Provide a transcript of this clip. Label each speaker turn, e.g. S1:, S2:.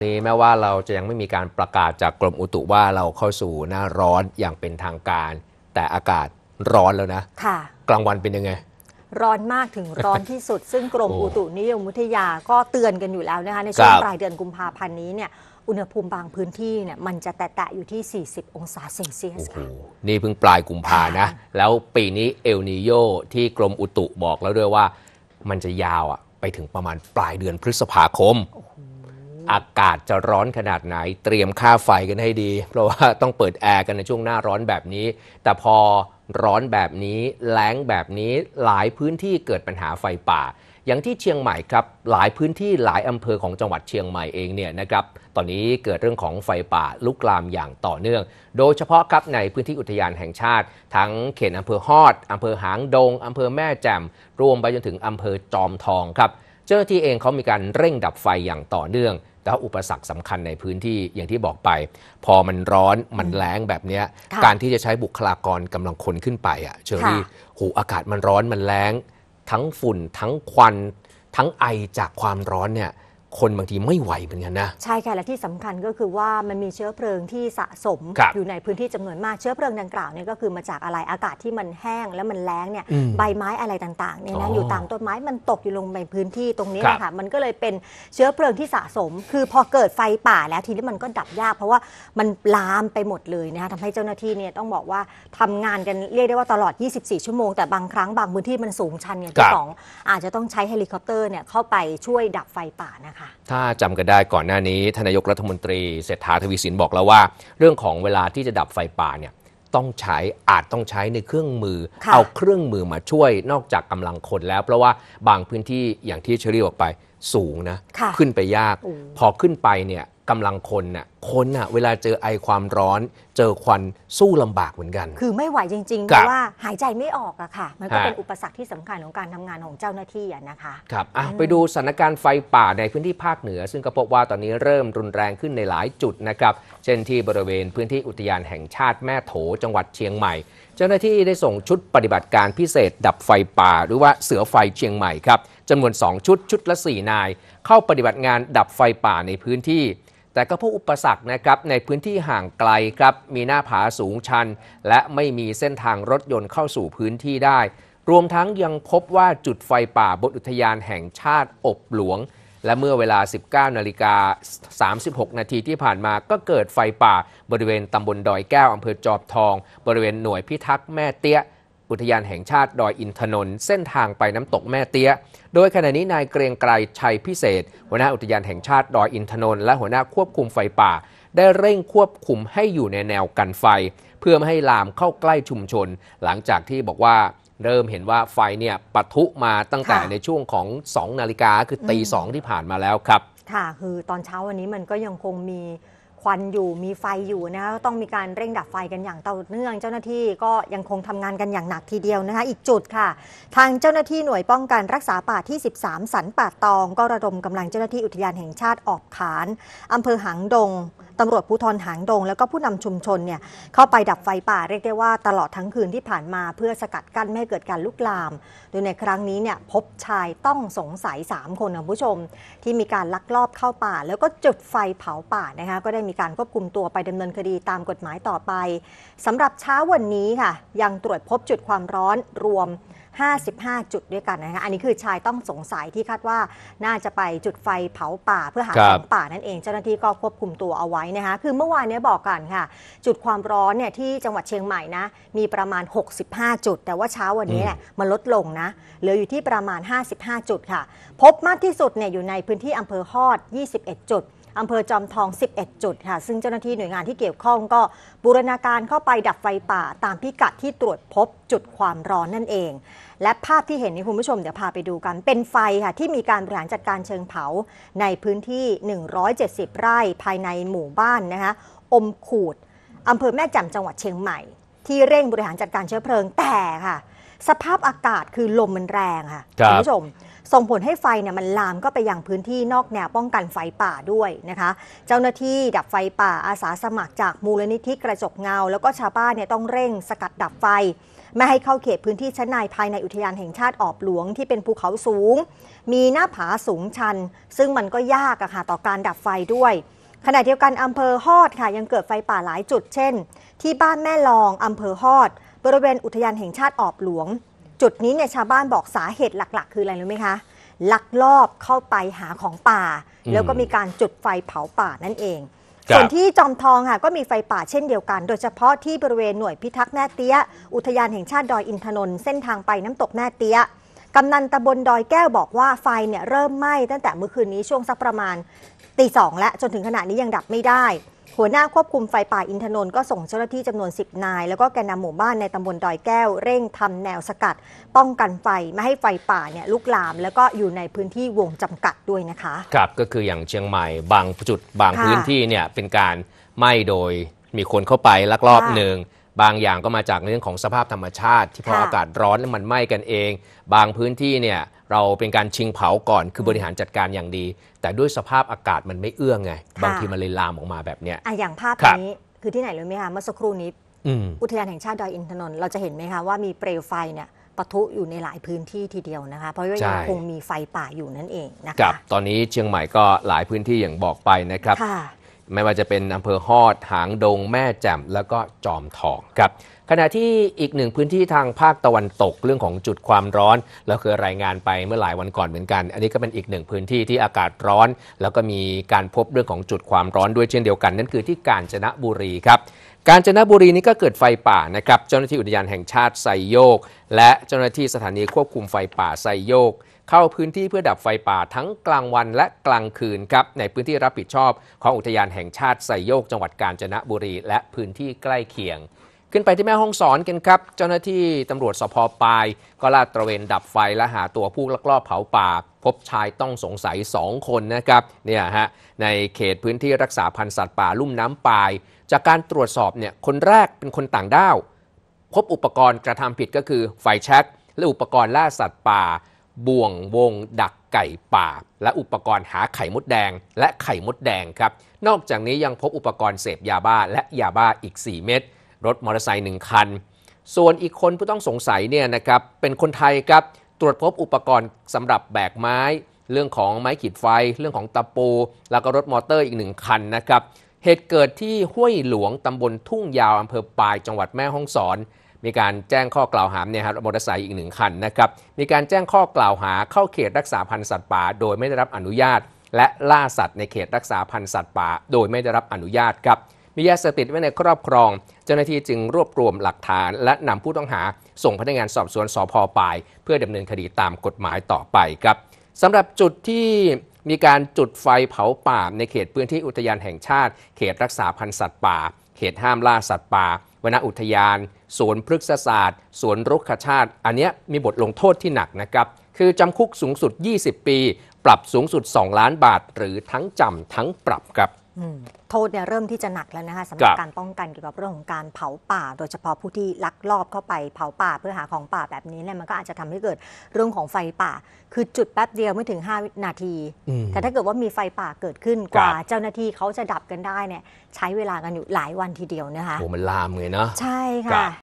S1: นี้แม้ว่าเราจะยังไม่มีการประกาศจากกรมอุตุว่าเราเข้าสู่หน้าร้อนอย่างเป็นทางการ แต่อากาศร้อนแล้วนะค่ะ กลางวันเป็นยังไง
S2: ร้อนมากถึงร้อนที่สุด ซึ่งกรมอุตุนิยมวิทยาก็เตือนกันอยู่แล้วนะคะในช่วงปลายเดือนกุมภาพันธ์นี้เนี่ยอุณหภูมิบางพื้นที่เนี่ยมันจะแตะๆอยู่ที่ 40 องศาเซลเซียสค่ะ
S1: นี่เพิ่งปลายกุมภานะแล้วปีนี้เอลนิโยที่กรมอุตุบอกแล้วด้วยว่า มันจะยาวอะไปถึงประมาณปลายเดือนพฤษภาคมอากาศจะร้อนขนาดไหนเตรียมค่าไฟกันให้ดี เพราะว่าต้องเปิดแอร์กันในช่วงหน้าร้อนแบบนี้ แต่พอร้อนแบบนี้ แล้งแบบนี้หลายพื้นที่เกิดปัญหาไฟป่า อย่างที่เชียงใหม่ครับหลายพื้นที่หลายอำเภอของจังหวัดเชียงใหม่เองเนี่ยนะครับตอนนี้เกิดเรื่องของไฟป่าลุกลามอย่างต่อเนื่อง โดยเฉพาะครับในพื้นที่อุทยานแห่งชาติทั้งเขตอำเภอฮอดอำเภอหางดงอำเภอแม่แจ่มรวมไปจนถึงอำเภอจอมทองครับ เจ้าหน้าที่เองเขามีการเร่งดับไฟอย่างต่อเนื่องแล้วอุปสรรคสำคัญในพื้นที่อย่างที่บอกไป พอมันร้อนมันแรงแบบนี้ การที่จะใช้บุคลากรกำลังคนขึ้นไปอ่ะเชอรี่ หูอากาศมันร้อนมันแรงทั้งฝุ่น ทั้งควัน ทั้งไอจากความร้อนเนี่ยคนบางทีไม่ไหวเหมือนกันนะ ใช่
S2: ค่ะและที่สำคัญก็คือว่ามันมีเชื้อเพลิงที่สะสมอยู่ในพื้นที่จำนวนมากเชื้อเพลิงดังกล่าวเนี่ยก็คือมาจากอะไรอากาศที่มันแห้งแล้วมันแล้งเนี่ยใบไม้อะไรต่างๆเนี่ยนะอยู่ตามต้นไม้มันตกอยู่ลงในพื้นที่ตรงนี้นะคะมันก็เลยเป็นเชื้อเพลิงที่สะสม คือพอเกิดไฟป่าแล้วทีนี้มันก็ดับยากเพราะว่ามันลามไปหมดเลยนะคะทำให้เจ้าหน้าที่เนี่ยต้องบอกว่าทำงานกันเรียกได้ว่าตลอด 24 ชั่วโมงแต่บางครั้งบางพื้นที่มันสูงชันเนี่ยที่สองอาจจะต้องใช้เฮลิคอปเตอร์เนี่ยเข้าไปช่วยดับไฟป่านะคะค่ะ
S1: ถ้าจำกันได้ก่อนหน้านี้ทนายกรัฐมนตรีเศรษฐาทวีสินบอกแล้วว่า เรื่องของเวลาที่จะดับไฟป่าเนี่ยต้องใช้อาจต้องใช้ในเครื่องมือ เอาเครื่องมือมาช่วยนอกจากกำลังคนแล้ว เพราะว่าบางพื้นที่อย่างที่เชอรี่บอกไปสูงนะ ขึ้นไปยาก พอขึ้นไปเนี่ยกำลังคนน่ะ คนน่ะเวลาเจอไอความร้อน เจอควันสู้ลำบากเหมือนกัน คื
S2: อไม่ไหวจริงๆเพราะว่าหายใจไม่ออกอะค่ะ มันก็เป็นอุปสรรคที่สำคัญของการทำงานของเจ้าหน้าที่อะนะคะ
S1: ครับไปดูสถานการณ์ไฟป่าในพื้นที่ภาคเหนือ ซึ่งก็พบว่าตอนนี้เริ่มรุนแรงขึ้นในหลายจุดนะครับ เช่นที่บริเวณพื้นที่อุทยานแห่งชาติแม่โถจังหวัดเชียงใหม่ เจ้าหน้าที่ได้ส่งชุดปฏิบัติการพิเศษ ดับไฟป่าหรือว่าเสือไฟเชียงใหม่ครับจำนวน2ชุดชุดละ4นายเข้าปฏิบัติงานดับไฟป่าในพื้นที่แต่ก็พบอุปสรรคนะครับในพื้นที่ห่างไกลครับมีหน้าผาสูงชัน และไม่มีเส้นทางรถยนต์เข้าสู่พื้นที่ได้ รวมทั้งยังพบว่าจุดไฟป่าบนอุทยานแห่งชาติอบหลวง และเมื่อเวลา 19นาฬิกา36 นาทีที่ผ่านมาก็เกิดไฟป่าบริเวณตำบลดอยแก้วอำเภอจอบทองบริเวณหน่วยพิทักษ์แม่เตี้ยอุทยานแห่งชาติดอยอินทนนท์เส้นทางไปน้ำตกแม่เตี้ย โดยขณะนี้นายเกรียงไกรชัยพิเศษหัวหน้าอุทยานแห่งชาติ ดอยอินทนนท์และหัวหน้าควบคุมไฟป่า ได้เร่งควบคุมให้อยู่ในแนวกันไฟ เพื่อไม่ให้ลามเข้าใกล้ชุมชน หลังจากที่บอกว่า เริ่มเห็นว่าไฟเนี่ยปะทุมาตั้งแต่ในช่วงของ 2 นาฬิกาคือตีสองที่ผ่านมาแล้วครับ
S2: ค่ะคือตอนเช้าวันนี้มันก็ยังคงมีควันอยู่มีไฟอยู่นะคะต้องมีการเร่งดับไฟกันอย่างต่อเนื่อง เจ้าหน้าที่ก็ยังคงทำงานกันอย่างหนักทีเดียวนะคะ อีกจุดค่ะ ทางเจ้าหน้าที่หน่วยป้องกันรรักษาป่าที่ 13 สันป่าตอง ก็ระดมกำลังเจ้าหน้าที่อุทยานแห่งชาติออกขาน อำเภอหางดงตำรวจภูธรหางดง แล้วก็ผู้นำชุมชนเนี่ยเข้าไปดับไฟป่าเรียกได้ว่าตลอดทั้งคืนที่ผ่านมาเพื่อสกัดกั้นไม่ให้เกิดการลุกลาม โดยในครั้งนี้เนี่ยพบชายต้องสงสัย3คนนะผู้ชม ที่มีการลักลอบเข้าป่า แล้วก็จุดไฟเผาป่านะคะก็ได้มีการควบคุมตัวไปดำเนินคดีตามกฎหมายต่อไปสำหรับเช้าวันนี้ค่ะ ยังตรวจพบจุดความร้อนรวม 55 จุดด้วยกันนะคะอันนี้คือชายต้องสงสัยที่คาดว่าน่าจะไปจุดไฟเผาป่าเพื่อหาของป่านั่นเองเจ้าหน้าที่ก็ควบคุมตัวเอาไว้นะคะคือเมื่อวานนี้บอกกันค่ะจุดความร้อนเนี่ยที่จังหวัดเชียงใหม่นะมีประมาณ 65 จุด แต่ว่าเช้าวันนี้แหละมันลดลงนะเหลืออยู่ที่ประมาณ 55 จุดค่ะพบมากที่สุดเนี่ยอยู่ในพื้นที่อำเภอฮอด 21 จุดอำเภอจอมทอง 11 จุดค่ะ ซึ่งเจ้าหน้าที่หน่วยงานที่เกี่ยวข้องก็ บูรณาการเข้าไปดับไฟป่า ตามพิกัดที่ตรวจพบจุดความร้อนนั่นเอง และภาพที่เห็นนี้คุณผู้ชมเดี๋ยวพาไปดูกัน เป็นไฟค่ะที่มีการบริหารจัดการเชิงเผาในพื้นที่ 170 ไร่ภายในหมู่บ้านนะคะ อมขูด อำเภอแม่แจ่มจังหวัดเชียงใหม่ ที่เร่งบริหารจัดการเชื้อเพลิงแต่ค่ะ สภาพอากาศคือลมมันแรงค่ะคุณผู้ชมส่งผลให้ไฟเนี่ยมันลามก็ไปยังพื้นที่นอกแนวป้องกันไฟป่าด้วยนะคะ เจ้าหน้าที่ดับไฟป่าอาสาสมัครจากมูลนิธิกระจกเงา แล้วก็ชาวบ้านเนี่ยต้องเร่งสกัดดับไฟไม่ให้เข้าเขตพื้นที่ชั้นในภายในอุทยานแห่งชาติออบหลวง ที่เป็นภูเขาสูง มีหน้าผาสูงชัน ซึ่งมันก็ยากอะค่ะต่อการดับไฟด้วย ขณะเดียวกันอำเภอฮอดค่ะยังเกิดไฟป่าหลายจุดเช่น ที่บ้านแม่ลองอำเภอฮอด บริเวณอุทยานแห่งชาติออบหลวงจุดนี้เนี่ยชาวบ้านบอกสาเหตุหลักๆคืออะไรรู้ไหมคะลักลอบเข้าไปหาของป่า แล้วก็มีการจุดไฟเผาป่านั่นเอง ส่วนที่จอมทองค่ะก็มีไฟป่าเช่นเดียวกัน โดยเฉพาะที่บริเวณหน่วยพิทักษ์แม่เตี้ย อุทยานแห่งชาติดอยอินทนนท์เส้นทางไปน้ำตกแม่เตี้ย กำนันตะบนดอยแก้วบอกว่าไฟเนี่ยเริ่มไหม้ตั้งแต่เมื่อคืนนี้ช่วงสักประมาณตีสองและจนถึงขณะนี้ยังดับไม่ได้หัวหน้าควบคุมไฟป่าอินทนนท์ก็ส่งเจ้าหน้าที่จำนวน 10 นาย แล้วก็แกนนำหมู่บ้านในตำบลดอยแก้วเร่งทำแนวสกัด ป้องกันไฟไม่ให้ไฟป่าเนี่ยลุกลามแล้วก็อยู่ในพื้นที่วงจำกัดด้วยนะคะ
S1: ครับก็คืออย่างเชียงใหม่บางจุดบางพื้นที่เนี่ยเป็นการไหม้โดยมีคนเข้าไปลักลอบหนึ่ง บางอย่างก็มาจากเรื่องของสภาพธรรมชาติ ที่พออากาศร้อนมันไหม้กันเอง บางพื้นที่เนี่ยเราเป็นการชิงเผาก่อนคือบริหารจัดการอย่างดี แต่ด้วยสภาพอากาศมันไม่เอื้องไง บางทีมันเลยลามออกมาแบบเนี้ยอ่
S2: ะอย่างภาพนี้คือที่ไหนเลยไหมคะเมื่อสักครู่นี้อือุทยานแห่งชาติดอยอินทนนท์เราจะเห็นไหมคะว่ามีเปลวไฟเนี่ยปะทุอยู่ในหลายพื้นที่ทีเดียวนะคะเพราะว่ายังคงมีไฟป่าอยู่นั่นเองนะค
S1: ัะบตอนนี้เชียงใหม่ก็หลายพื้นที่อย่างบอกไปนะครับค่ะไม่ว่าจะเป็นอำเภอฮอดหางดง แม่แจ่มแล้วก็จอมทองครับขณะที่อีกหนึ่งพื้นที่ทางภาคตะวันตกเรื่องของจุดความร้อนเราเคยรายงานไปเมื่อหลายวันก่อนเหมือนกัน อันนี้ก็เป็นอีกหนึ่งพื้นที่ที่อากาศร้อน แล้วก็มีการพบเรื่องของจุดความร้อนด้วยเช่นเดียวกัน นั่นคือที่กาญจนบุรีครับกาญจนบุรีนี้ก็เกิดไฟป่านะครับเจ้าหน้าที่อุทยานแห่งชาติไซโยก และเจ้าหน้าที่สถานีควบคุมไฟป่าไซโยกเข้าพื้นที่เพื่อดับไฟป่าทั้งกลางวันและกลางคืนครับในพื้นที่รับผิดชอบ ของอุทยานแห่งชาติไซโยกจังหวัดกาญจนบุรีและพื้นที่ใกล้เคียง ขึ้นไปที่แม่ห้องสอนกันครับ เจ้าหน้าที่ตำรวจสพปาย ก็ลาดตระเวนดับไฟและหาตัวผู้ลักลอบเผาป่า พบชายต้องสงสัย 2 คนนะครับเนี่ยฮะในเขตพื้นที่รักษาพันธุ์สัตว์ป่าลุ่มน้ำปายจากการตรวจสอบเนี่ยคนแรกเป็นคนต่างด้าวพบอุปกรณ์กระทำผิดก็คือไฟแช็กและอุปกรณ์ล่าสัตว์ป่าบ่วงวง ดักไก่ป่าและอุปกรณ์หาไข่มดแดงและไข่มดแดงครับ นอกจากนี้ยังพบอุปกรณ์เสพยาบ้าและยาบ้าอีก 4 เม็ดรถมอเตอร์ไซค์หนึ่งคัน ส่วนอีกคนผู้ต้องสงสัยเนี่ยนะครับเป็นคนไทยครับตรวจพบอุปกรณ์สำหรับแบกไม้ เรื่องของไม้ขีดไฟ เรื่องของตะปู แล้วก็รถมอเตอร์อีกหนึ่งคันนะครับ เหตุเกิดที่ห้วยหลวงตำบลทุ่งยาวอำเภอปายจังหวัดแม่ฮ่องสอนมีการแจ้งข้อกล่าวหาเนี่ยครับมอเตอร์ไซค์อีกหนึ่งคันนะครับมีการแจ้งข้อกล่าวหาเข้าเขตรักษาพันธุ์สัตว์ป่า โดยไม่ได้รับอนุญาต และล่าสัตว์ในเขตรักษาพันธุ์สัตว์ป่าโดยไม่ได้รับอนุญาตครับมียาเสพติดไว้ในครอบครองเจ้าหน้าที่จึงรวบรวมหลักฐาน และนำผู้ต้องหาส่งพนักงานสอบสวนสพปลายเพื่อดำเนินคดีตามกฎหมายต่อไปครับสำหรับจุดที่มีการจุดไฟเผาป่าในเขตพื้นที่อุทยานแห่งชาติเขตรักษาพันธุ์สัตว์ป่าเขตห้ามล่าสัตว์ป่าวนอุทยานสวนพฤกษศาสตร์ สวนรุกขชาติอันนี้มีบทลงโทษที่หนักนะครับ คือจำคุกสูงสุด 20 ปี ปรับสูงสุด 2 ล้านบาท หรือทั้งจำทั้งปรับครับ
S2: โทษเนี่ยเริ่มที่จะหนักแล้วนะคะสำหรับการป้องกันเกี่ยวกับเรื่องของการเผาป่าโดยเฉพาะผู้ที่ลักลอบเข้าไปเผาป่าเพื่อหาของป่าแบบนี้เนี่ยมันก็อาจจะทำให้เกิดเรื่องของไฟป่าคือจุดแป๊บเดียวไม่ถึง5นาทีแต่ถ้าเกิดว่ามีไฟป่าเกิดขึ้นกว่า เจ้าหน้าที่เขาจะดับกันได้เนี่ยใช้เวลากันอยู่หลายวันทีเดียวนะคะโอ
S1: ้มันลามเลยเนาะใช่ค่ะ